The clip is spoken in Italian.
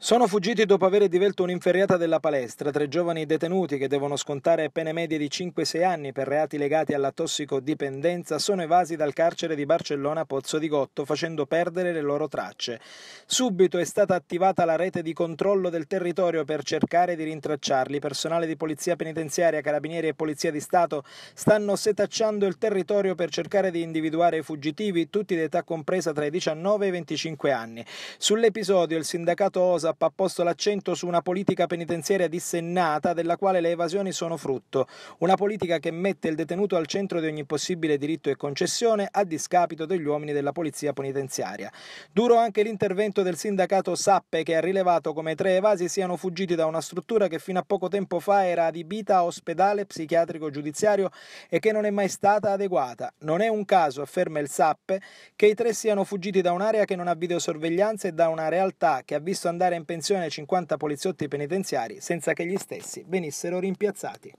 Sono fuggiti dopo aver divelto un'inferriata della palestra tre giovani detenuti che devono scontare pene medie di 5-6 anni per reati legati alla tossicodipendenza sono evasi dal carcere di Barcellona Pozzo di Gotto facendo perdere le loro tracce. Subito è stata attivata la rete di controllo del territorio per cercare di rintracciarli. Personale di polizia penitenziaria, carabinieri e polizia di Stato stanno setacciando il territorio per cercare di individuare i fuggitivi, tutti di età compresa tra i 19 e i 25 anni. Sull'episodio il sindacato Osa Closap ha posto l'accento su una politica penitenziaria dissennata della quale le evasioni sono frutto, una politica che mette il detenuto al centro di ogni possibile diritto e concessione a discapito degli uomini della polizia penitenziaria. Duro anche l'intervento del sindacato Sappe che ha rilevato come i tre evasi siano fuggiti da una struttura che fino a poco tempo fa era adibita a ospedale psichiatrico giudiziario e che non è mai stata adeguata. Non è un caso, afferma il Sappe, che i tre siano fuggiti da un'area che non ha videosorveglianza e da una realtà che ha visto andare in pensione 50 poliziotti penitenziari senza che gli stessi venissero rimpiazzati.